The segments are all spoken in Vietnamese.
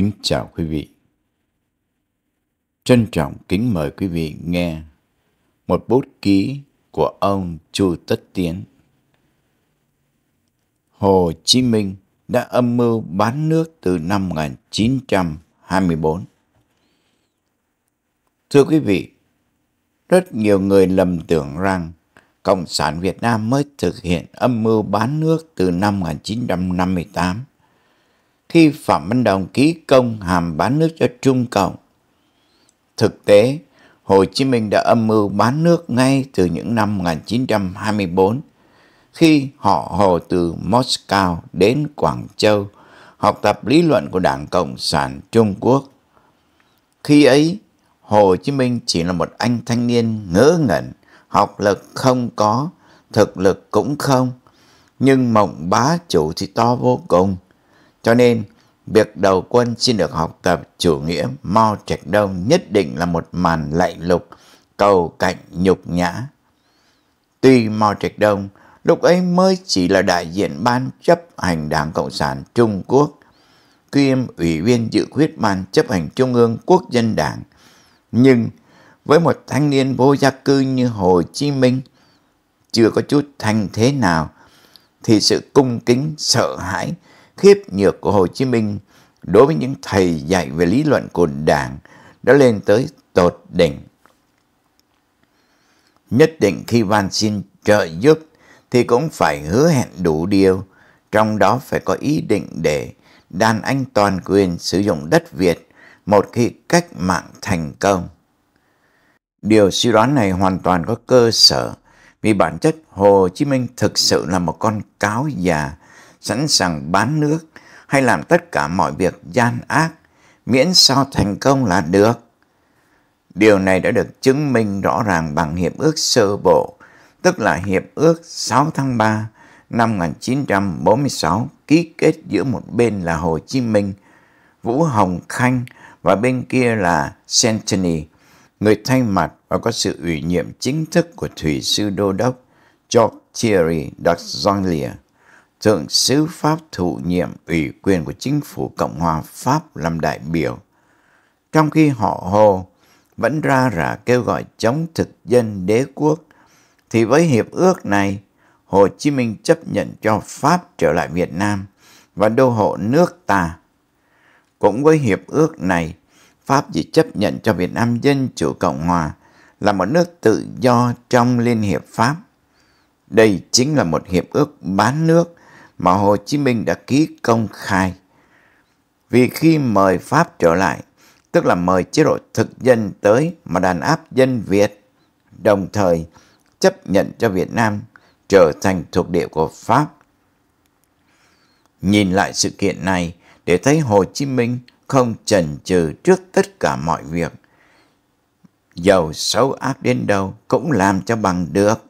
Kính chào quý vị. Trân trọng kính mời quý vị nghe một bút ký của ông Chu Tất Tiến. Hồ Chí Minh đã âm mưu bán nước từ năm 1924. Thưa quý vị, rất nhiều người lầm tưởng rằng Cộng sản Việt Nam mới thực hiện âm mưu bán nước từ năm 1958 khi Phạm Văn Đồng ký công hàm bán nước cho Trung Cộng. Thực tế, Hồ Chí Minh đã âm mưu bán nước ngay từ những năm 1924 khi họ hồ từ Moscow đến Quảng Châu học tập lý luận của Đảng Cộng sản Trung Quốc. Khi ấy, Hồ Chí Minh chỉ là một anh thanh niên ngỡ ngẩn, học lực không có, thực lực cũng không, nhưng mộng bá chủ thì to vô cùng. Cho nên, việc đầu quân xin được học tập chủ nghĩa Mao Trạch Đông nhất định là một màn lạy lục, cầu cạnh nhục nhã. Tuy Mao Trạch Đông lúc ấy mới chỉ là đại diện ban chấp hành Đảng Cộng sản Trung Quốc, kiêm ủy viên dự khuyết ban chấp hành Trung ương Quốc dân Đảng, nhưng với một thanh niên vô gia cư như Hồ Chí Minh, chưa có chút thanh thế nào, thì sự cung kính, sợ hãi, khiếp nhược của Hồ Chí Minh đối với những thầy dạy về lý luận của Đảng đã lên tới tột đỉnh. Nhất định khi van xin trợ giúp thì cũng phải hứa hẹn đủ điều, trong đó phải có ý định để đàn anh toàn quyền sử dụng đất Việt một khi cách mạng thành công. Điều suy đoán này hoàn toàn có cơ sở vì bản chất Hồ Chí Minh thực sự là một con cáo già sẵn sàng bán nước hay làm tất cả mọi việc gian ác, miễn sao thành công là được. Điều này đã được chứng minh rõ ràng bằng Hiệp ước sơ bộ, tức là Hiệp ước 6 tháng 3 năm 1946 ký kết giữa một bên là Hồ Chí Minh, Vũ Hồng Khanh và bên kia là Centeny, người thay mặt và có sự ủy nhiệm chính thức của Thủy sư Đô Đốc George Thierry D'Auxonlier. Thượng sứ Pháp thụ nhiệm ủy quyền của chính phủ Cộng hòa Pháp làm đại biểu. Trong khi họ hồ vẫn ra rả kêu gọi chống thực dân đế quốc, thì với hiệp ước này, Hồ Chí Minh chấp nhận cho Pháp trở lại Việt Nam và đô hộ nước ta. Cũng với hiệp ước này, Pháp chỉ chấp nhận cho Việt Nam Dân Chủ Cộng Hòa là một nước tự do trong Liên Hiệp Pháp. Đây chính là một hiệp ước bán nước mà Hồ Chí Minh đã ký công khai. Vì khi mời Pháp trở lại, tức là mời chế độ thực dân tới mà đàn áp dân Việt, đồng thời chấp nhận cho Việt Nam trở thành thuộc địa của Pháp. Nhìn lại sự kiện này để thấy Hồ Chí Minh không chần chừ trước tất cả mọi việc. Giàu xấu ác đến đâu cũng làm cho bằng được.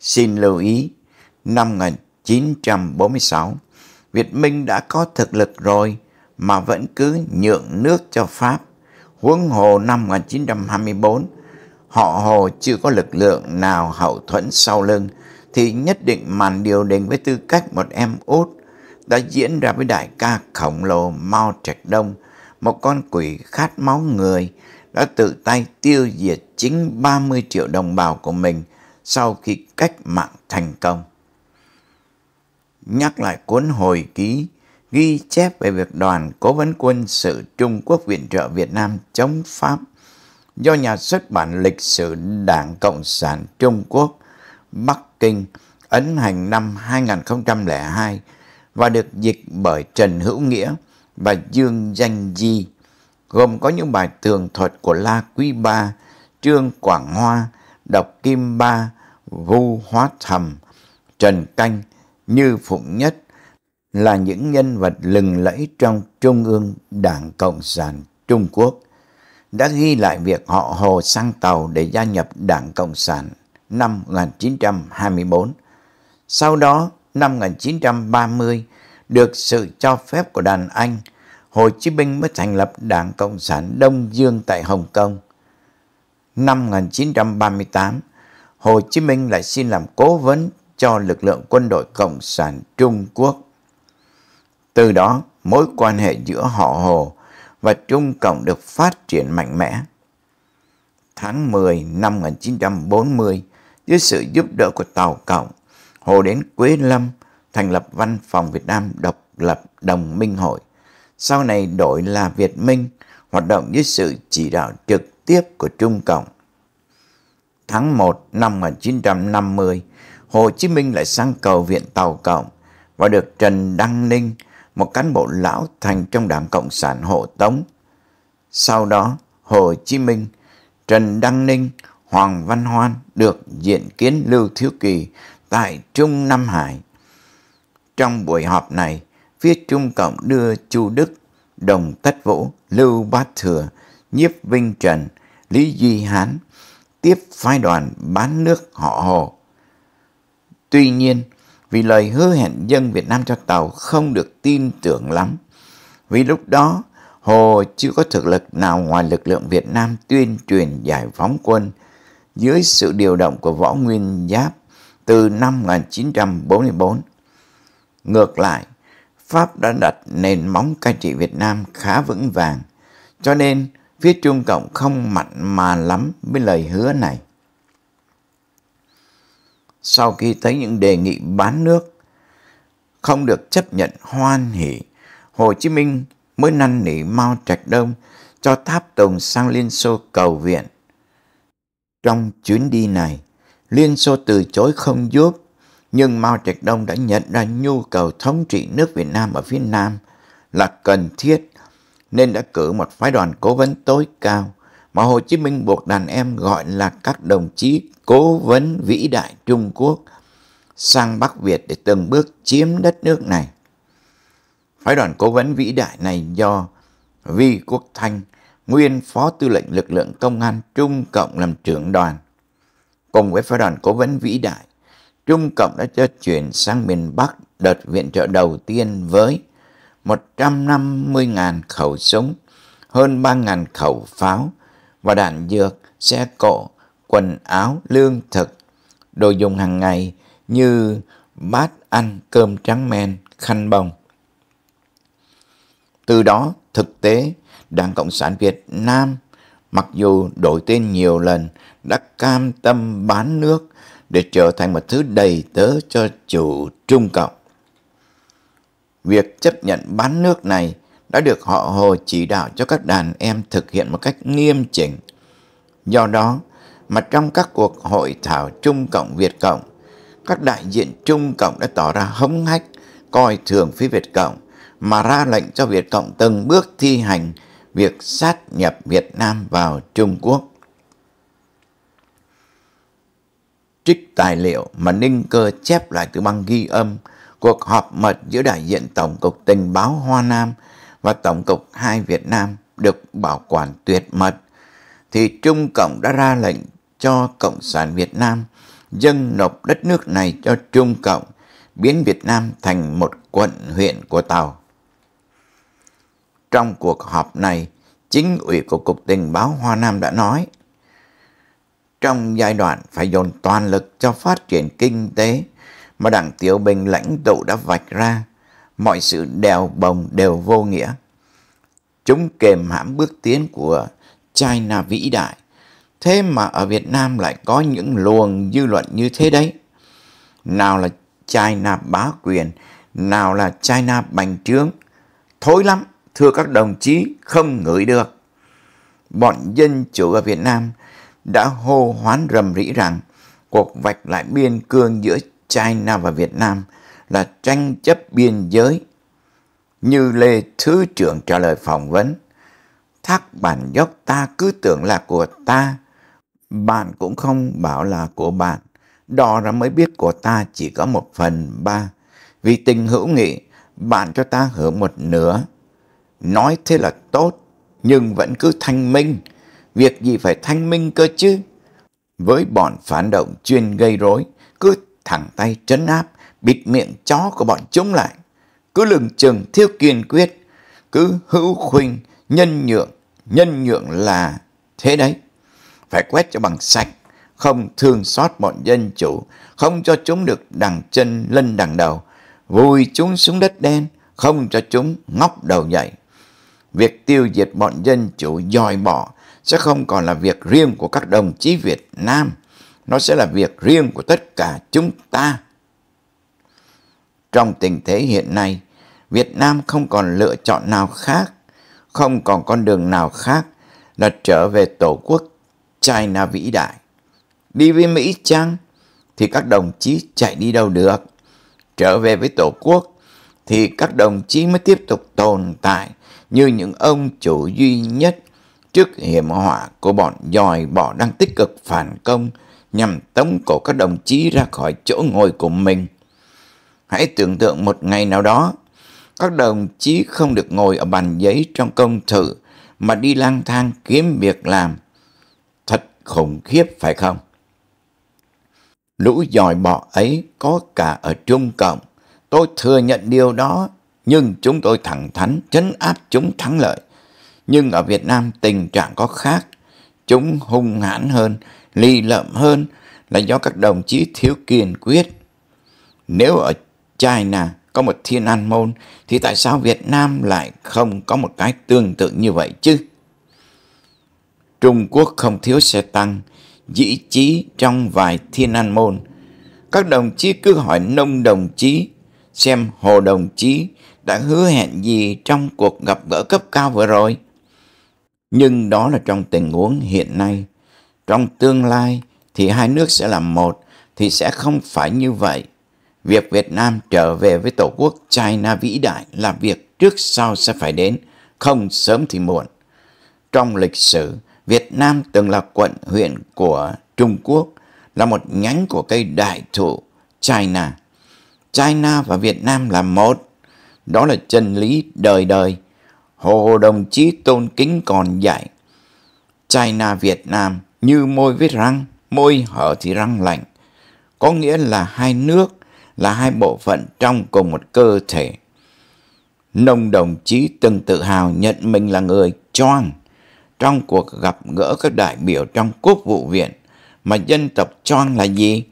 Xin lưu ý, năm 1946, Việt Minh đã có thực lực rồi mà vẫn cứ nhượng nước cho Pháp. Huống hồ năm 1924, họ Hồ chưa có lực lượng nào hậu thuẫn sau lưng thì nhất định màn điều đình với tư cách một em út đã diễn ra với đại ca khổng lồ Mao Trạch Đông, một con quỷ khát máu người đã tự tay tiêu diệt chính 30 triệu đồng bào của mình sau khi cách mạng thành công nhắc lại cuốn hồi ký ghi chép về việc đoàn cố vấn quân sự Trung Quốc viện trợ Việt Nam chống Pháp do nhà xuất bản lịch sử Đảng Cộng sản Trung Quốc Bắc Kinh ấn hành năm 2002 và được dịch bởi Trần Hữu Nghĩa và Dương Danh Di, gồm có những bài tường thuật của La Quý Ba, Trương Quảng Hoa, Độc Kim Ba, Vu Hóa Thầm, Trần Canh, như Phụng Nhất là những nhân vật lừng lẫy trong Trung ương Đảng Cộng sản Trung Quốc đã ghi lại việc họ Hồ sang tàu để gia nhập Đảng Cộng sản năm 1924. Sau đó, năm 1930, được sự cho phép của đàn Anh, Hồ Chí Minh mới thành lập Đảng Cộng sản Đông Dương tại Hồng Kông. Năm 1938, Hồ Chí Minh lại xin làm cố vấn cho lực lượng quân đội Cộng sản Trung Quốc. Từ đó, mối quan hệ giữa họ Hồ và Trung Cộng được phát triển mạnh mẽ. Tháng 10 năm 1940, dưới sự giúp đỡ của Tàu Cộng, Hồ đến Quế Lâm thành lập Văn phòng Việt Nam Độc lập Đồng minh Hội, sau này đổi là Việt Minh, hoạt động dưới sự chỉ đạo trực tiếp của Trung Cộng. Tháng 1 năm 1950, Hồ Chí Minh lại sang cầu viện Tàu Cộng và được Trần Đăng Ninh, một cán bộ lão thành trong đảng Cộng sản hộ tống. Sau đó, Hồ Chí Minh, Trần Đăng Ninh, Hoàng Văn Hoan được diện kiến Lưu Thiếu Kỳ tại Trung Nam Hải. Trong buổi họp này, phía Trung Cộng đưa Chu Đức, Đồng Tất Vũ, Lưu Bát Thừa, Nhiếp Vinh Trần, Lý Duy Hán tiếp phái đoàn bán nước họ Hồ Tuy nhiên, vì lời hứa hẹn dân Việt Nam cho Tàu không được tin tưởng lắm. Vì lúc đó, Hồ chưa có thực lực nào ngoài lực lượng Việt Nam tuyên truyền giải phóng quân dưới sự điều động của Võ Nguyên Giáp từ năm 1944. Ngược lại, Pháp đã đặt nền móng cai trị Việt Nam khá vững vàng, cho nên phía Trung Cộng không mạnh mà lắm với lời hứa này sau khi thấy những đề nghị bán nước không được chấp nhận hoan hỉ, Hồ Chí Minh mới năn nỉ Mao Trạch Đông cho tháp tùng sang Liên Xô cầu viện. Trong chuyến đi này, Liên Xô từ chối không giúp, nhưng Mao Trạch Đông đã nhận ra nhu cầu thống trị nước Việt Nam ở phía Nam là cần thiết, nên đã cử một phái đoàn cố vấn tối cao mà Hồ Chí Minh buộc đàn em gọi là các đồng chí cố vấn vĩ đại Trung Quốc sang Bắc Việt để từng bước chiếm đất nước này. Phái đoàn cố vấn vĩ đại này do Vi Quốc Thanh, nguyên phó tư lệnh lực lượng công an Trung Cộng làm trưởng đoàn. Cùng với phái đoàn cố vấn vĩ đại, Trung Cộng đã cho chuyển sang miền Bắc đợt viện trợ đầu tiên với 150.000 khẩu súng, hơn 3.000 khẩu pháo, và đạn dược, xe cộ, quần áo, lương thực, đồ dùng hàng ngày như bát ăn, cơm trắng men, khăn bông. Từ đó, thực tế, Đảng Cộng sản Việt Nam mặc dù đổi tên nhiều lần đã cam tâm bán nước để trở thành một thứ đầy tớ cho chủ Trung Cộng. Việc chấp nhận bán nước này đã được họ Hồ chỉ đạo cho các đàn em thực hiện một cách nghiêm chỉnh. Do đó, mà trong các cuộc hội thảo Trung Cộng Việt Cộng, các đại diện Trung Cộng đã tỏ ra hống hách, coi thường phía Việt Cộng, mà ra lệnh cho Việt Cộng từng bước thi hành việc sát nhập Việt Nam vào Trung Quốc. Trích tài liệu mà Ninh Cơ chép lại từ băng ghi âm cuộc họp mật giữa đại diện Tổng cục Tình báo Hoa Nam và Tổng cục 2 Việt Nam được bảo quản tuyệt mật, thì Trung Cộng đã ra lệnh cho Cộng sản Việt Nam dâng nộp đất nước này cho Trung Cộng, biến Việt Nam thành một quận huyện của Tàu. Trong cuộc họp này, chính ủy của Cục Tình báo Hoa Nam đã nói, trong giai đoạn phải dồn toàn lực cho phát triển kinh tế mà Đảng Tiểu Bình lãnh tụ đã vạch ra, mọi sự đèo bồng đều vô nghĩa. Chúng kềm hãm bước tiến của China vĩ đại. Thế mà ở Việt Nam lại có những luồng dư luận như thế đấy. Nào là China bá quyền, nào là China bành trướng. Thối lắm, thưa các đồng chí, không ngửi được. Bọn dân chủ ở Việt Nam đã hô hoán rầm rĩ rằng cuộc vạch lại biên cương giữa China và Việt Nam – là tranh chấp biên giới. Như Lê Thứ trưởng trả lời phỏng vấn, thác bản dốc ta cứ tưởng là của ta, bạn cũng không bảo là của bạn. Đo ra mới biết của ta chỉ có một phần ba. Vì tình hữu nghị, bạn cho ta hưởng một nửa. Nói thế là tốt, nhưng vẫn cứ thanh minh. Việc gì phải thanh minh cơ chứ? Với bọn phản động chuyên gây rối, cứ thẳng tay trấn áp, bịt miệng chó của bọn chúng lại. Cứ lừng chừng thiếu kiên quyết, cứ hữu khuynh, nhân nhượng, nhân nhượng là thế đấy. Phải quét cho bằng sạch, không thương xót bọn dân chủ, không cho chúng được đằng chân lên đằng đầu, vùi chúng xuống đất đen, không cho chúng ngóc đầu dậy. Việc tiêu diệt bọn dân chủ dòi bỏ sẽ không còn là việc riêng của các đồng chí Việt Nam, nó sẽ là việc riêng của tất cả chúng ta. Trong tình thế hiện nay, Việt Nam không còn lựa chọn nào khác, không còn con đường nào khác là trở về Tổ quốc China vĩ đại. Đi với Mỹ chăng thì các đồng chí chạy đi đâu được. Trở về với Tổ quốc thì các đồng chí mới tiếp tục tồn tại như những ông chủ duy nhất trước hiểm họa của bọn dòi bỏ đang tích cực phản công nhằm tống cổ các đồng chí ra khỏi chỗ ngồi của mình. Hãy tưởng tượng một ngày nào đó, các đồng chí không được ngồi ở bàn giấy trong công thử mà đi lang thang kiếm việc làm. Thật khủng khiếp phải không? Lũ dòi bọ ấy có cả ở Trung Cộng. Tôi thừa nhận điều đó, nhưng chúng tôi thẳng thắn chấn áp chúng thắng lợi. Nhưng ở Việt Nam tình trạng có khác. Chúng hung hãn hơn, lì lợm hơn là do các đồng chí thiếu kiên quyết. Nếu ở China có một thiên an môn thì tại sao Việt Nam lại không có một cái tương tự như vậy chứ? Trung Quốc không thiếu xe tăng, dĩ chí trong vài thiên an môn. Các đồng chí cứ hỏi nông đồng chí xem hồ đồng chí đã hứa hẹn gì trong cuộc gặp gỡ cấp cao vừa rồi. Nhưng đó là trong tình huống hiện nay. Trong tương lai thì hai nước sẽ là một thì sẽ không phải như vậy. Việc Việt Nam trở về với Tổ quốc China vĩ đại là việc trước sau sẽ phải đến, không sớm thì muộn. Trong lịch sử, Việt Nam từng là quận huyện của Trung Quốc, là một nhánh của cây đại thụ China. China và Việt Nam là một, đó là chân lý đời đời. Hồ đồng chí tôn kính còn dạy. China Việt Nam như môi với răng, môi hở thì răng lạnh. Có nghĩa là hai nước là hai bộ phận trong cùng một cơ thể. Nông đồng chí từng tự hào nhận mình là người choang trong cuộc gặp gỡ các đại biểu trong quốc vụ viện mà dân tộc choang là gì?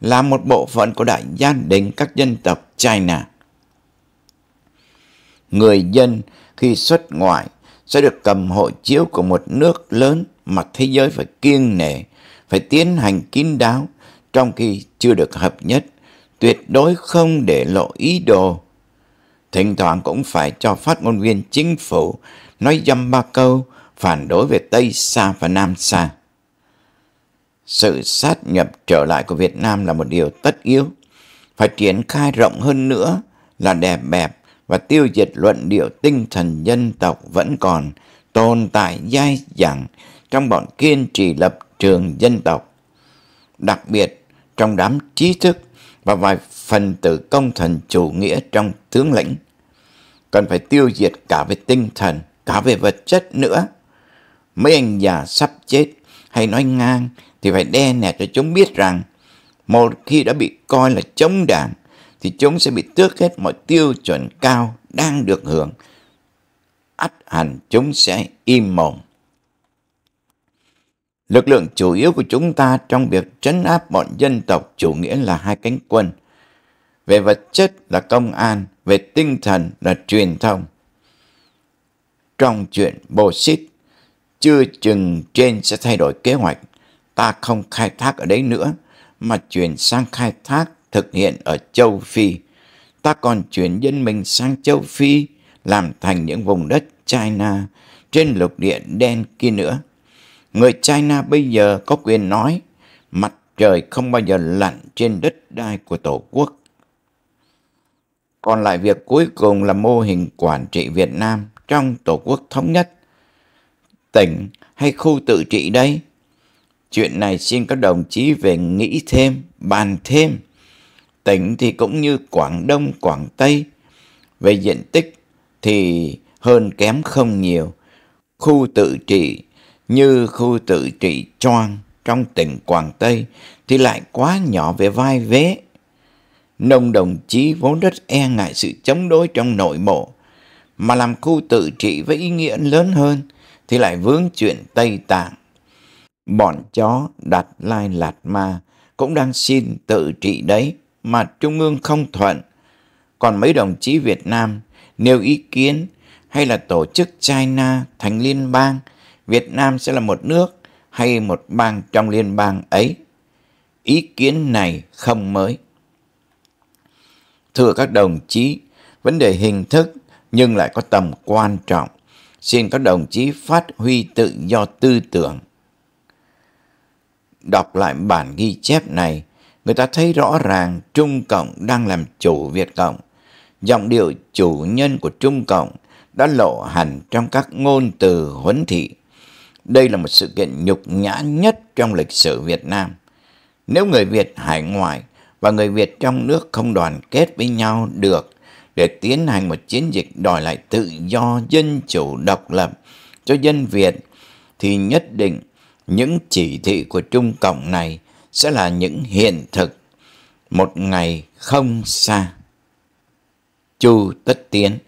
Là một bộ phận của đại gia đình các dân tộc China. Người dân khi xuất ngoại sẽ được cầm hộ chiếu của một nước lớn mà thế giới phải kiêng nể, phải tiến hành kín đáo trong khi chưa được hợp nhất tuyệt đối không để lộ ý đồ. Thỉnh thoảng cũng phải cho phát ngôn viên chính phủ nói dăm ba câu phản đối về Tây xa và Nam xa Sự sát nhập trở lại của Việt Nam là một điều tất yếu. Phải triển khai rộng hơn nữa là đẹp bẹp và tiêu diệt luận điệu tinh thần dân tộc vẫn còn tồn tại dai dẳng trong bọn kiên trì lập trường dân tộc. Đặc biệt, trong đám trí thức và vài phần tử công thần chủ nghĩa trong tướng lĩnh. Cần phải tiêu diệt cả về tinh thần, cả về vật chất nữa. Mấy anh già sắp chết hay nói ngang thì phải đe nẹt cho chúng biết rằng một khi đã bị coi là chống đảng thì chúng sẽ bị tước hết mọi tiêu chuẩn cao đang được hưởng. ắt hẳn chúng sẽ im mồm. Lực lượng chủ yếu của chúng ta trong việc chấn áp bọn dân tộc chủ nghĩa là hai cánh quân. Về vật chất là công an, về tinh thần là truyền thông. Trong chuyện bồ xít, chưa chừng trên sẽ thay đổi kế hoạch. Ta không khai thác ở đấy nữa, mà chuyển sang khai thác thực hiện ở châu Phi. Ta còn chuyển dân mình sang châu Phi, làm thành những vùng đất China trên lục địa đen kia nữa Người China bây giờ có quyền nói mặt trời không bao giờ lặn trên đất đai của Tổ quốc. Còn lại việc cuối cùng là mô hình quản trị Việt Nam trong Tổ quốc thống nhất, tỉnh hay khu tự trị đây? Chuyện này xin các đồng chí về nghĩ thêm, bàn thêm. Tỉnh thì cũng như Quảng Đông, Quảng Tây. Về diện tích thì hơn kém không nhiều. Khu tự trị như khu tự trị Choang trong tỉnh Quảng Tây thì lại quá nhỏ về vai vế. Nông đồng chí vốn rất e ngại sự chống đối trong nội bộ, mà làm khu tự trị với ý nghĩa lớn hơn thì lại vướng chuyện Tây Tạng. Bọn chó đặt lai lạt ma cũng đang xin tự trị đấy mà Trung ương không thuận. Còn mấy đồng chí Việt Nam nêu ý kiến hay là tổ chức China thành liên bang – Việt Nam sẽ là một nước hay một bang trong liên bang ấy. Ý kiến này không mới. Thưa các đồng chí, vấn đề hình thức nhưng lại có tầm quan trọng. Xin các đồng chí phát huy tự do tư tưởng. Đọc lại bản ghi chép này, người ta thấy rõ ràng Trung Cộng đang làm chủ Việt Cộng. Giọng điệu chủ nhân của Trung Cộng đã lộ hẳn trong các ngôn từ huấn thị đây là một sự kiện nhục nhã nhất trong lịch sử Việt Nam. Nếu người Việt hải ngoại và người Việt trong nước không đoàn kết với nhau được để tiến hành một chiến dịch đòi lại tự do, dân chủ, độc lập cho dân Việt thì nhất định những chỉ thị của Trung Cộng này sẽ là những hiện thực một ngày không xa. Chu Tất Tiến